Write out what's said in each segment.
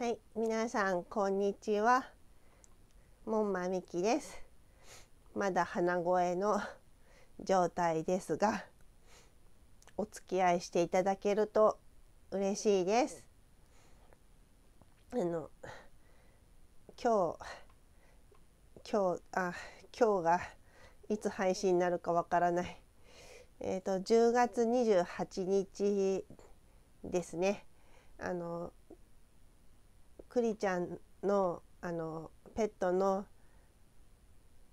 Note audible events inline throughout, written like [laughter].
はい、皆さんこんにちは。もんまみきです。まだ鼻声の状態ですが、お付き合いしていただけると嬉しいです。あの今日今日あ今日がいつ配信になるかわからない。えっ、ー、と10月28日ですね。あのクリちゃんのあのペットの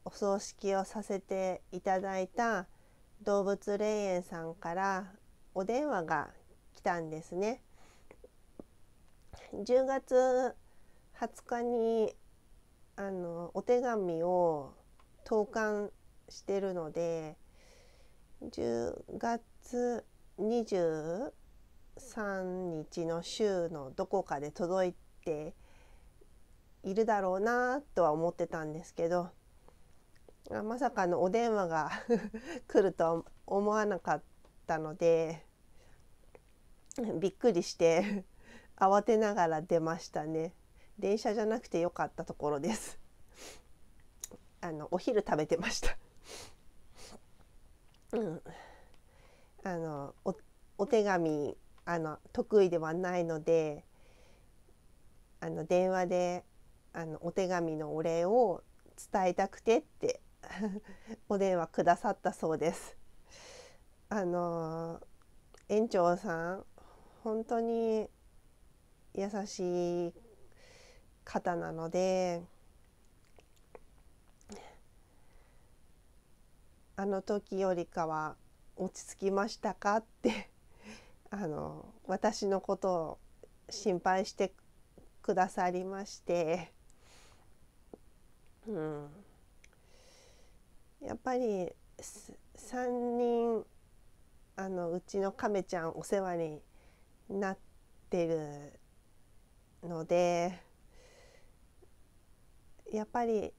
お葬式をさせていただいた動物霊園さんからお電話が来たんですね。10月20日にあのお手紙を投函してるので10月23日の週のどこかで届いてているだろうなとは思ってたんですけどまさかのお電話が [laughs] 来るとは思わなかったのでびっくりして慌てながら出ましたね電車じゃなくて良かったところですあのお昼食べてましたうんあのお手紙あの得意ではないのであの電話であのお手紙のお礼を伝えたくてって [laughs] お電話くださったそうです。あの園長さん本当に優しい方なのであの時よりかは落ち着きましたかってあの私のことを心配してくださりまして、うん、やっぱり3人あのうちの亀ちゃんお世話になってるのでやっぱり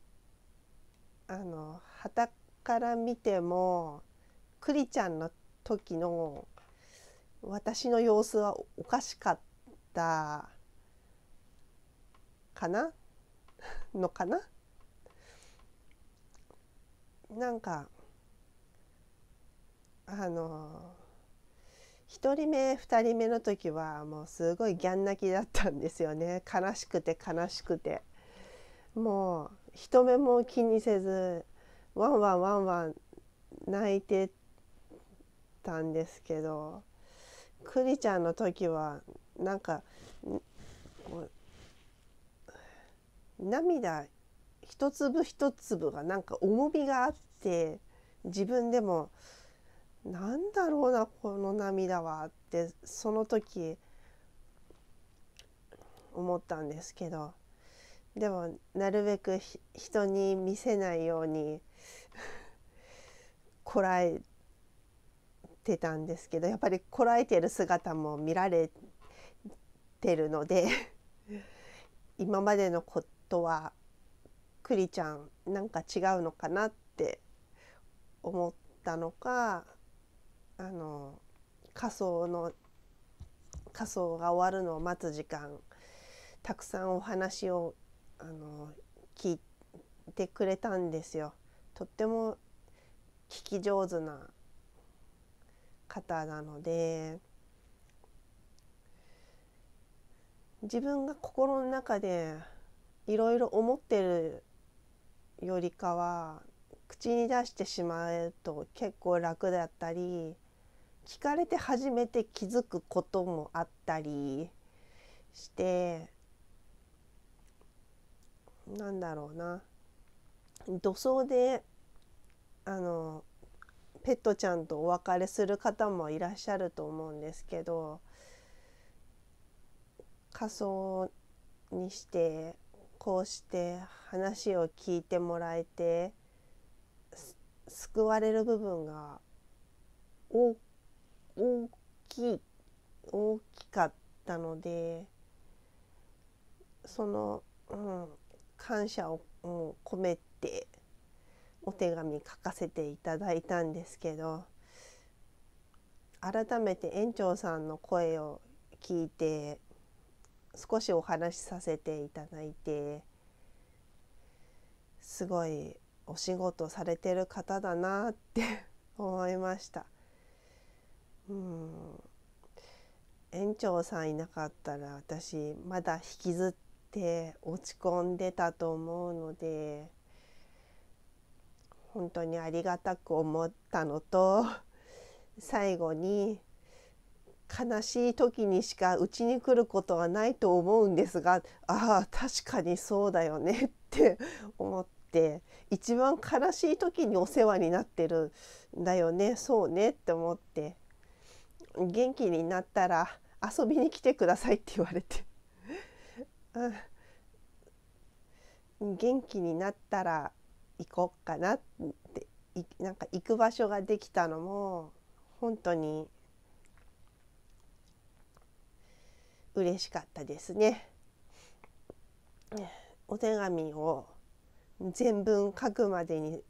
あの旗から見てもクリちゃんの時の私の様子はおかしかったかな [laughs] のかななんかあの1人目2人目の時はもうすごいギャン泣きだったんですよね悲しくて悲しくてもう人目も気にせずワンワンワンワン泣いてたんですけどクリちゃんの時はなんか涙一粒一粒がなんか重みがあって自分でもなんだろうなこの涙はってその時思ったんですけどでもなるべく人に見せないように [laughs] こらえてたんですけどやっぱりこらえてる姿も見られてるので今までのこととはクリちゃんなんか違うのかなって思ったのかあの仮装の仮装が終わるのを待つ時間たくさんお話をあの聞いてくれたんですよ。とっても聞き上手な方なので自分が心の中でいろいろ思ってるよりかは口に出してしまうと結構楽だったり聞かれて初めて気づくこともあったりしてなんだろうな土葬であのペットちゃんとお別れする方もいらっしゃると思うんですけど仮装にしてこうして話を聞いてもらえて救われる部分が大きい大きかったのでその、うん、感謝を、うん、込めてお手紙書かせていただいたんですけど改めて園長さんの声を聞いて少しお話しさせていただいてすごいお仕事されてる方だなって [laughs] 思いました。うん園長さんいなかったら私まだ引きずって落ち込んでたと思うので本当にありがたく思ったのと最後に悲しい時にしかうちに来ることはないと思うんですがああ確かにそうだよねって思って一番悲しい時にお世話になってるんだよねそうねって思って元気になったら遊びに来てくださいって言われて元気になったら行こっかなってなんか行く場所ができたのも本当に嬉しかったですね。お手紙を全文書くまでに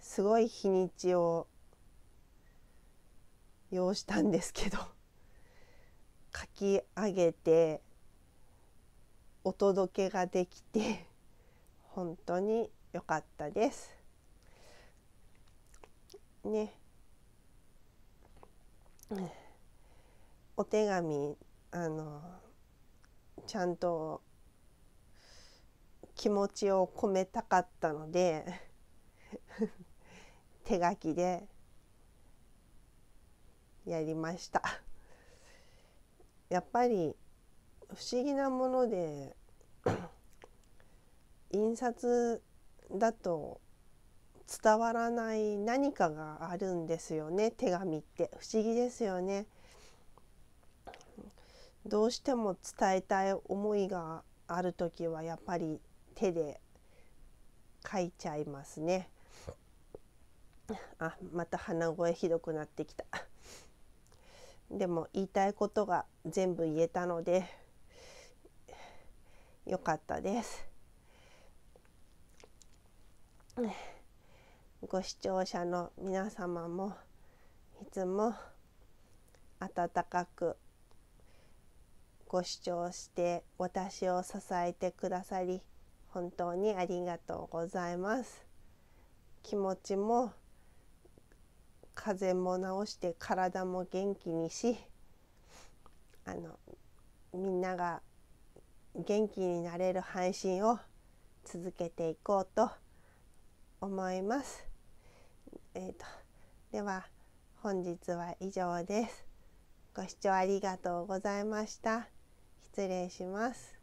すごい日にちを要したんですけど書き上げてお届けができて本当に良かったです。ね。お手紙あのちゃんと気持ちを込めたかったので [laughs] 手書きでやりましたやっぱり不思議なもので [coughs] 印刷だと伝わらない何かがあるんですよね手紙って不思議ですよね。どうしても伝えたい思いがある時はやっぱり手で書いちゃいますね。あまた鼻声ひどくなってきた。でも言いたいことが全部言えたのでよかったです。ご視聴者の皆様もいつも温かくご視聴して私を支えてくださり本当にありがとうございます気持ちも風邪も治して体も元気にしあのみんなが元気になれる配信を続けていこうと思います。えーと、とでは本日は以上です。ご視聴ありがとうございました。失礼します